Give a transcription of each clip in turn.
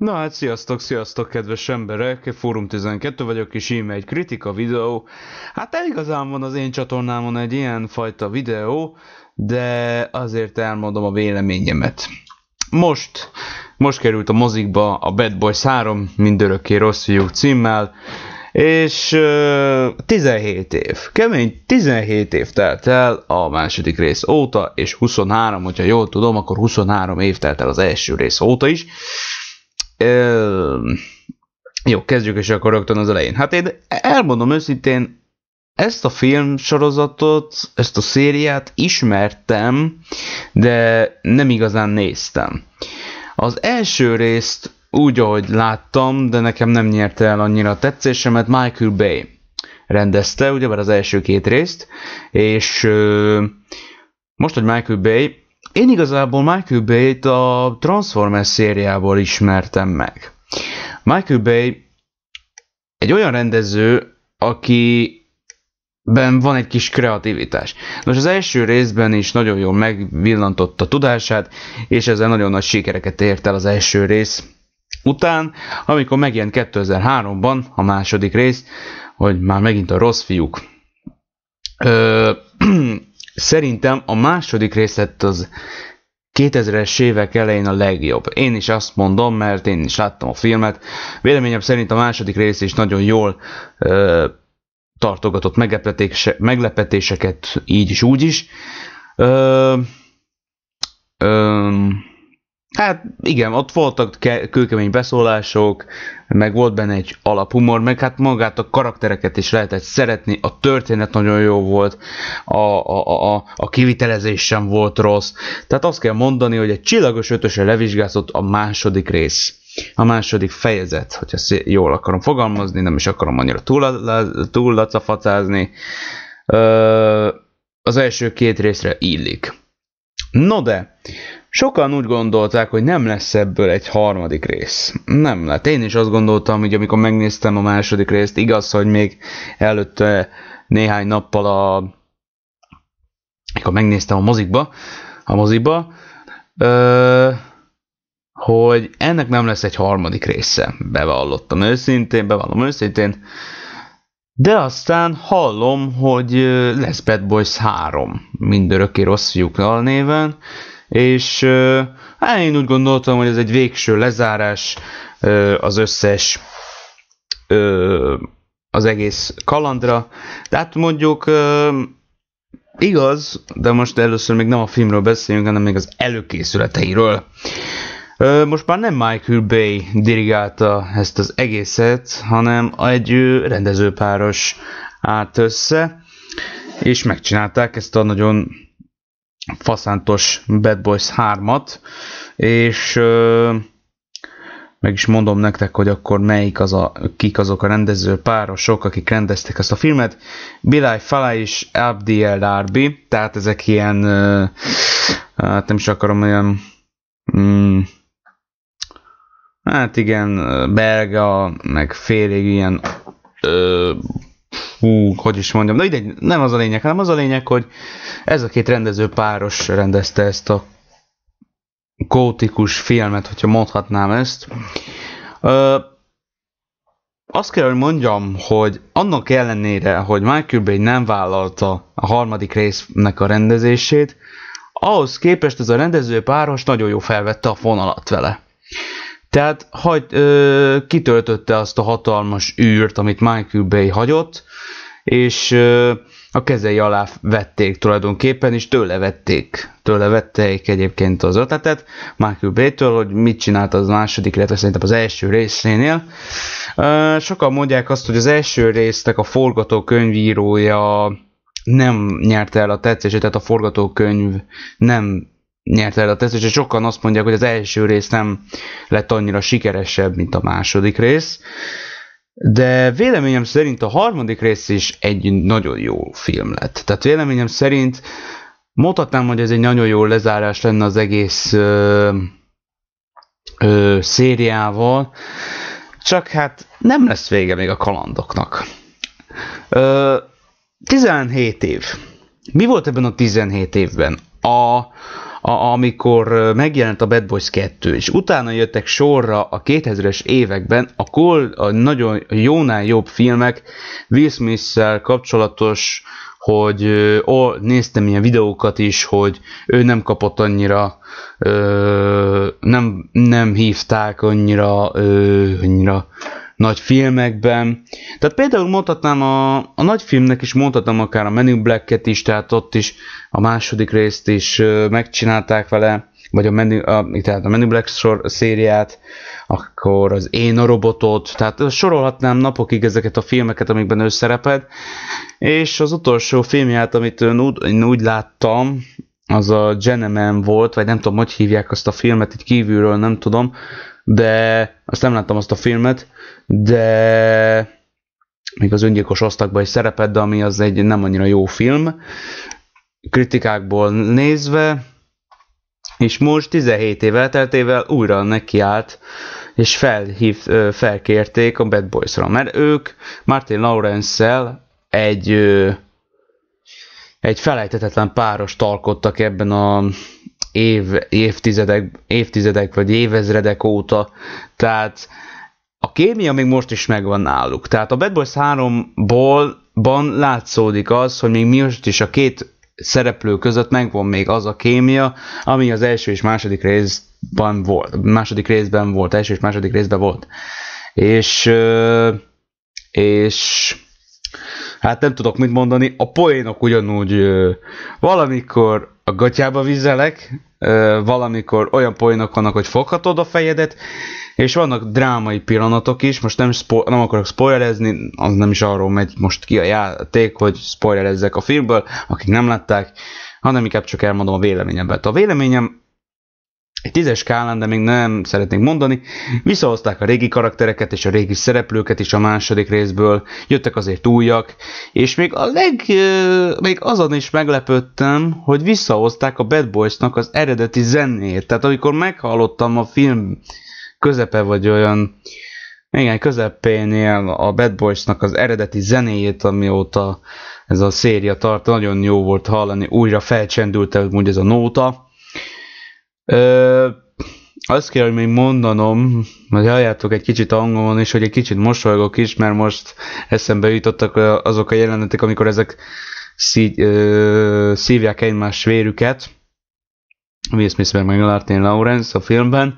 Na hát sziasztok, sziasztok kedves emberek, Fórum 12 vagyok és íme egy kritika videó. Hát igazán van az én csatornámon egy ilyen fajta videó, de azért elmondom a véleményemet. Most, most került a mozikba a Bad Boys 3, mindörökké rossz fiúk címmel, és euh, 17 év, kemény 17 év telt el a második rész óta, és 23, hogyha jól tudom, akkor 23 év telt el az első rész óta is, jó, kezdjük is akkor rögtön az elején. Hát én elmondom őszintén, ezt a film sorozatot, ezt a szériát ismertem, de nem igazán néztem. Az első részt úgy, ahogy láttam, de nekem nem nyerte el annyira a tetszésemet, Michael Bay rendezte, ugyebár az első két részt, és ö, most, hogy Michael Bay én igazából Michael Bay-t a Transformers szériából ismertem meg. Michael Bay egy olyan rendező, aki ben van egy kis kreativitás. Nos, az első részben is nagyon jól megvillantotta tudását, és ezzel nagyon nagy sikereket ért el az első rész. Után, amikor megjelent 2003-ban a második rész, hogy már megint a rossz fiúk. Ö, Szerintem a második részlet az 2000-es évek elején a legjobb. Én is azt mondom, mert én is láttam a filmet. Véleményem szerint a második rész is nagyon jól ö, tartogatott meglepetéseket, így is úgy is. Ö, ö, Hát igen, ott voltak kőkemény beszólások, meg volt benne egy alaphumor, meg hát magát a karaktereket is lehetett szeretni, a történet nagyon jó volt, a, a, a, a kivitelezés sem volt rossz. Tehát azt kell mondani, hogy egy csillagos ötöse levizsgázott a második rész. A második fejezet, hogy ezt jól akarom fogalmazni, nem is akarom annyira túllacafacázni. Túl az első két részre illik. No de, Sokan úgy gondolták, hogy nem lesz ebből egy harmadik rész. Nem lett. Én is azt gondoltam, hogy amikor megnéztem a második részt, igaz, hogy még előtte néhány nappal a... Amikor megnéztem a mozikba, a moziba, ö, hogy ennek nem lesz egy harmadik része. Bevallottam őszintén, bevallom őszintén. De aztán hallom, hogy lesz Bad Boys 3, mindörökké rossz fiúknal néven, és hát én úgy gondoltam, hogy ez egy végső lezárás az összes az egész kalandra. Tehát mondjuk igaz, de most először még nem a filmről beszélünk, hanem még az előkészületeiről. Most már nem Michael Bay dirigálta ezt az egészet, hanem egy rendezőpáros állt össze, és megcsinálták ezt a nagyon faszántos Bad Boys 3-at, és ö, meg is mondom nektek, hogy akkor melyik az a, kik azok a rendező párosok, akik rendezték ezt a filmet. Bilal Fala és Abdi El Darbi, tehát ezek ilyen, ö, hát nem is akarom olyan, mm, hát igen, belga, meg félig ilyen ö, hú, hogy is mondjam, na ide nem az a lényeg, hanem az a lényeg, hogy ez a két rendező páros rendezte ezt a kótikus filmet, hogyha mondhatnám ezt. Ö, azt kell, hogy mondjam, hogy annak ellenére, hogy Michael Bay nem vállalta a harmadik résznek a rendezését, ahhoz képest ez a rendező páros nagyon jó felvette a fonalat vele. Tehát hagy, ö, kitöltötte azt a hatalmas űrt, amit Michael Bay hagyott, és ö, a kezei alá vették tulajdonképpen, és tőle vették. Tőle vették egyébként az ötletet, Michael Bay-től, hogy mit csinált az második, illetve szerintem az első részénél. Ö, sokan mondják azt, hogy az első résznek a forgatókönyvírója nem nyerte el a tetszését, tehát a forgatókönyv nem nyert el a tesztet, és sokan azt mondják, hogy az első rész nem lett annyira sikeresebb, mint a második rész. De véleményem szerint a harmadik rész is egy nagyon jó film lett. Tehát véleményem szerint mondhatnám, hogy ez egy nagyon jó lezárás lenne az egész ö, ö, szériával, csak hát nem lesz vége még a kalandoknak. Ö, 17 év. Mi volt ebben a 17 évben? A, a, amikor megjelent a Bad Boys 2, és utána jöttek sorra a 2000-es években a, Cold, a nagyon jónál jobb filmek Will smith kapcsolatos, hogy ó, néztem ilyen videókat is, hogy ő nem kapott annyira, ö, nem, nem hívták annyira, ö, annyira nagy filmekben. Tehát például mondhatnám a, a nagy filmnek is, mondhatnám akár a Menu Black-et is, tehát ott is a második részt is megcsinálták vele, vagy a Menu, a, tehát a Menu Black sor, szériát, akkor az Én a robotot, tehát sorolhatnám napokig ezeket a filmeket, amikben ő szerepelt, és az utolsó filmját, amit én úgy, én úgy láttam, az a Gentleman volt, vagy nem tudom, hogy hívják azt a filmet, itt kívülről nem tudom, de azt nem láttam azt a filmet, de még az öngyilkos osztagban egy szerepet, de ami az egy nem annyira jó film. Kritikákból nézve, és most 17 év elteltével újra nekiállt, és felhív, felkérték a Bad Boys-ra, mert ők Martin lawrence egy, egy felejtetetlen páros talkodtak ebben a év, évtizedek, évtizedek vagy évezredek óta, tehát a kémia még most is megvan náluk. Tehát a Bad Boys 3-ból ban látszódik az, hogy még most is a két szereplő között megvan még az a kémia, ami az első és második részben volt. Második részben volt, első és második részben volt. És, és hát nem tudok mit mondani, a poénok ugyanúgy valamikor a gatyába vizelek, valamikor olyan poénok vannak, hogy foghatod a fejedet, és vannak drámai pillanatok is, most nem, spo- nem akarok spoilerezni, az nem is arról megy most ki a játék, hogy spoilerezzek a filmből, akik nem látták, hanem inkább csak elmondom a véleményemet. A véleményem egy tízes skálán, de még nem szeretnék mondani, visszahozták a régi karaktereket és a régi szereplőket is a második részből, jöttek azért újak, és még a leg, még azon is meglepődtem, hogy visszahozták a Bad Boys-nak az eredeti zenét, tehát amikor meghallottam a film közepe vagy olyan igen, közepénél a Bad Boys-nak az eredeti zenéjét, amióta ez a széria tart, nagyon jó volt hallani, újra felcsendült el, úgy ez a nóta, Ö, azt kell, hogy még mondanom, hogy halljátok egy kicsit angolon is, hogy egy kicsit mosolygok is, mert most eszembe jutottak azok a jelenetek, amikor ezek szí, ö, szívják egymás vérüket. Will Smith meg Martin Lawrence a filmben.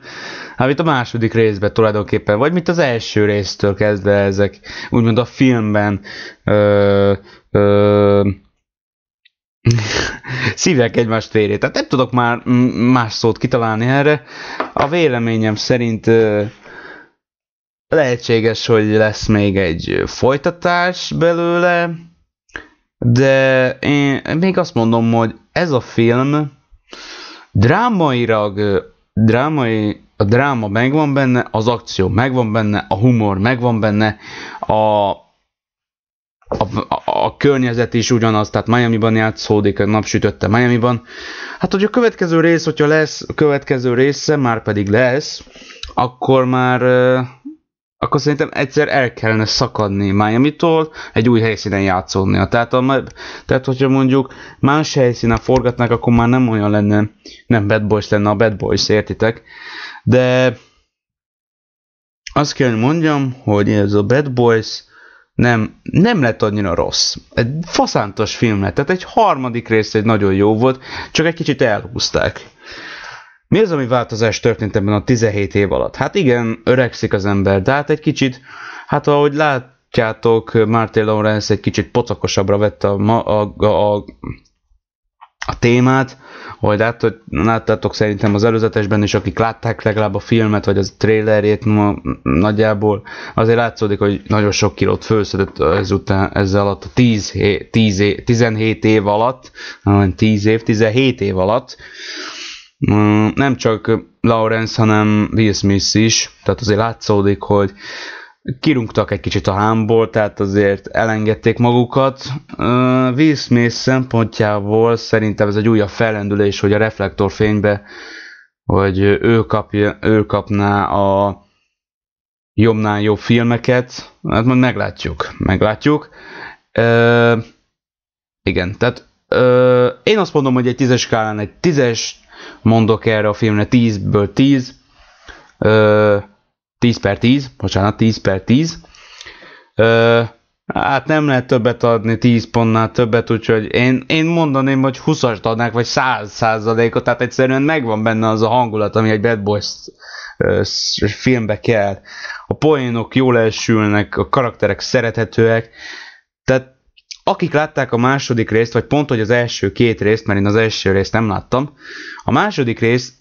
Hát itt a második részben tulajdonképpen, vagy mint az első résztől kezdve ezek, úgymond a filmben ö, ö, szívják egymást férjét. Tehát nem tudok már más szót kitalálni erre. A véleményem szerint lehetséges, hogy lesz még egy folytatás belőle, de én még azt mondom, hogy ez a film drámairag, drámai, a dráma megvan benne, az akció megvan benne, a humor megvan benne, a a, a, a környezet is ugyanaz, tehát Miami-ban játszódik, a napsütötte Miami-ban. Hát, hogy a következő rész, hogyha lesz, a következő része már pedig lesz, akkor már akkor szerintem egyszer el kellene szakadni Miami-tól, egy új helyszínen játszódnia. Tehát, a, tehát hogyha mondjuk más helyszínen forgatnák, akkor már nem olyan lenne, nem Bad Boys lenne a Bad Boys, értitek? De azt kell, hogy mondjam, hogy ez a Bad Boys nem, nem lett annyira rossz. Egy faszántos film lett, tehát egy harmadik rész egy nagyon jó volt, csak egy kicsit elhúzták. Mi az, ami változás történt ebben a 17 év alatt? Hát igen, öregszik az ember, de hát egy kicsit, hát ahogy látjátok, Martin Lawrence egy kicsit pocakosabbra vette a, ma, a, a, a a témát, hogy, láttott, láttátok szerintem az előzetesben is, akik látták legalább a filmet, vagy az trailerét, ma nagyjából, azért látszódik, hogy nagyon sok kilót főszedett ezután, ezzel alatt a 10, 10, 17 év alatt, 10 év, 17 év alatt, mm, nem csak Lawrence, hanem Will Smith is, tehát azért látszódik, hogy kirúgtak egy kicsit a hámból, tehát azért elengedték magukat. Uh, Will Smith szempontjából szerintem ez egy újabb fellendülés, hogy a reflektorfénybe, hogy ő, kapja, ő kapná a jobbnál jobb filmeket, hát majd meglátjuk, meglátjuk. uh, igen, tehát uh, én azt mondom, hogy egy tízes skálán egy tízes mondok erre a filmre, tízből tíz. Uh, 10 per 10, bocsánat, 10 per 10. Ö, hát nem lehet többet adni 10 pontnál többet, úgyhogy én, én mondaném, hogy 20-ast adnák, vagy 100 százalékot, tehát egyszerűen megvan benne az a hangulat, ami egy Bad Boys filmbe kell. A poénok jól elsülnek, a karakterek szerethetőek, tehát akik látták a második részt, vagy pont, hogy az első két részt, mert én az első részt nem láttam, a második rész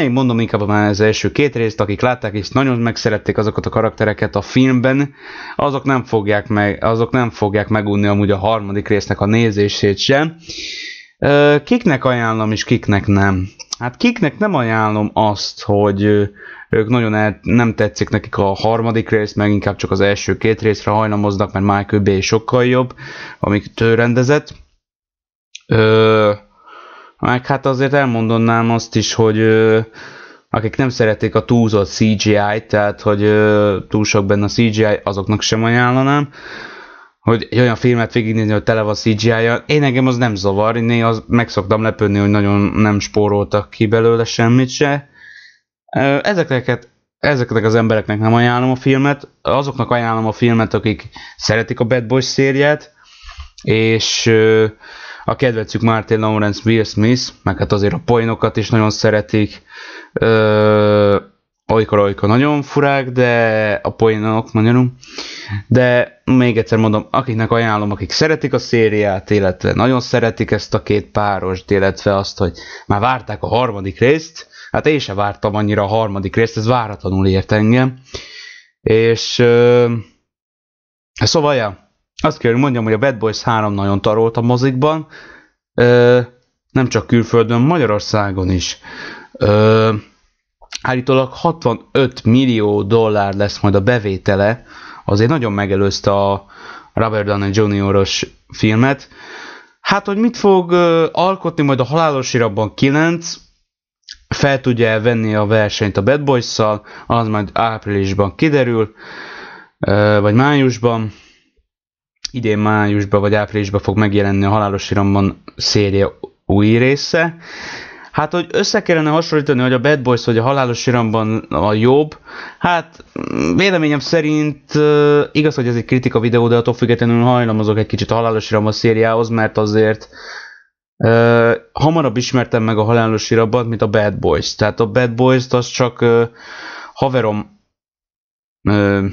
én mondom inkább már az első két részt, akik látták és nagyon megszerették azokat a karaktereket a filmben, azok nem fogják, meg, azok nem fogják megunni amúgy a harmadik résznek a nézését sem. Kiknek ajánlom és kiknek nem? Hát kiknek nem ajánlom azt, hogy ők nagyon el, nem tetszik nekik a harmadik rész, meg inkább csak az első két részre hajlamoznak, mert Michael Bay sokkal jobb, amit ő rendezett. Meg hát azért elmondanám azt is, hogy ö, akik nem szerették a túlzott CGI-t, tehát hogy ö, túl sok benne a CGI, azoknak sem ajánlanám, hogy egy olyan filmet végignézni, hogy tele van cgi -ja. Én engem az nem zavar, én az meg szoktam lepődni, hogy nagyon nem spóroltak ki belőle semmit se. ezeket ezeknek az embereknek nem ajánlom a filmet, azoknak ajánlom a filmet, akik szeretik a Bad Boys szériát, és a kedvencük Martin Lawrence, Will Smith, meg hát azért a poénokat is nagyon szeretik. olykor-olykor nagyon furák, de a poénok magyarul. De még egyszer mondom, akiknek ajánlom, akik szeretik a szériát, illetve nagyon szeretik ezt a két párost, illetve azt, hogy már várták a harmadik részt, hát én sem vártam annyira a harmadik részt, ez váratlanul ért engem. És ö, szóval, ja, azt kell, hogy mondjam, hogy a Bad Boys 3 nagyon tarolt a mozikban, ö, nem csak külföldön, Magyarországon is. Ö, állítólag 65 millió dollár lesz majd a bevétele, azért nagyon megelőzte a Robert Downey jr filmet. Hát, hogy mit fog ö, alkotni majd a Halálos Irabban 9, fel tudja elvenni a versenyt a Bad Boys-szal, az majd áprilisban kiderül, ö, vagy májusban idén májusban vagy áprilisban fog megjelenni a Halálos Iramban széria új része. Hát, hogy össze kellene hasonlítani, hogy a Bad Boys vagy a Halálos Iramban a jobb, hát mm, véleményem szerint igaz, hogy ez egy kritika videó, de attól függetlenül hajlamozok egy kicsit a Halálos Iram a szériához, mert azért Uh, hamarabb ismertem meg a halálos irabbat, mint a Bad Boys. Tehát a Bad Boys-t az csak uh, haverom uh,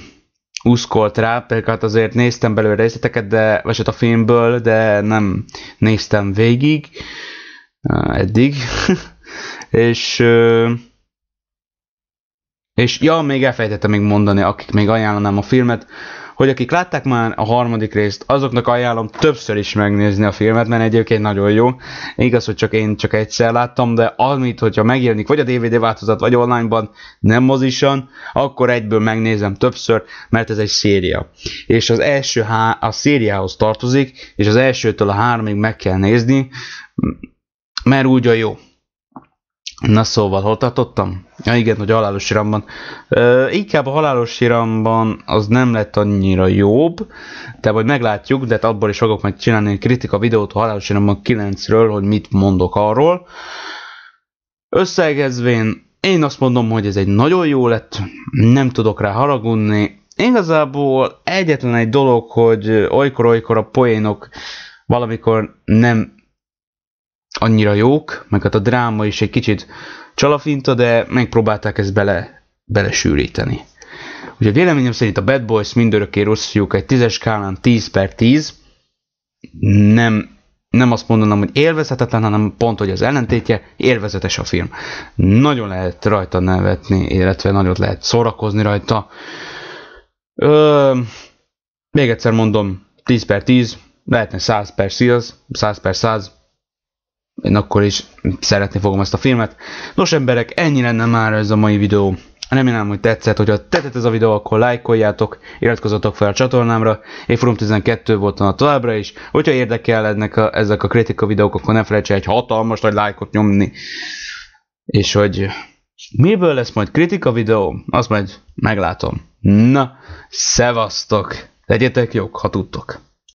úszkolt rá, például hát azért néztem belőle részleteket, de, vagy hát a filmből, de nem néztem végig eh, eddig. és és ja, még elfejtettem még mondani, akik még ajánlanám a filmet, hogy akik látták már a harmadik részt, azoknak ajánlom többször is megnézni a filmet, mert egyébként nagyon jó. Igaz, hogy csak én csak egyszer láttam, de amit, hogyha megjelenik vagy a DVD változat, vagy onlineban, nem mozisan, akkor egyből megnézem többször, mert ez egy széria. És az első há- a szériához tartozik, és az elsőtől a háromig meg kell nézni, mert úgy a jó. Na szóval, hol tartottam? Ja igen, hogy a halálos iramban. Ö, inkább a halálos iramban az nem lett annyira jobb, de majd meglátjuk, de hát abból is fogok meg csinálni egy kritika videót a halálos iramban 9-ről, hogy mit mondok arról. Összegezvén én azt mondom, hogy ez egy nagyon jó lett, nem tudok rá haragudni. Igazából egyetlen egy dolog, hogy olykor-olykor a poénok valamikor nem annyira jók, meg hát a dráma is egy kicsit csalafinta, de megpróbálták ezt bele, belesűríteni. Ugye véleményem szerint a Bad Boys mindörökké rossz fiúk egy tízes skálán 10 per 10. Nem, nem azt mondanám, hogy élvezhetetlen, hanem pont, hogy az ellentétje, élvezetes a film. Nagyon lehet rajta nevetni, illetve nagyon lehet szórakozni rajta. Ö, még egyszer mondom, 10 per 10, lehetne 100 per 100, 100 per 100, én akkor is szeretni fogom ezt a filmet. Nos emberek, ennyi lenne már ez a mai videó. Remélem, hogy tetszett, hogyha tetszett ez a videó, akkor lájkoljátok, iratkozzatok fel a csatornámra, én Forum 12 voltam a továbbra is, hogyha érdekelnek a, ezek a kritika videók, akkor ne felejtse egy hatalmas nagy lájkot nyomni. És hogy miből lesz majd kritika videó, azt majd meglátom. Na, szevasztok! Legyetek jók, ha tudtok!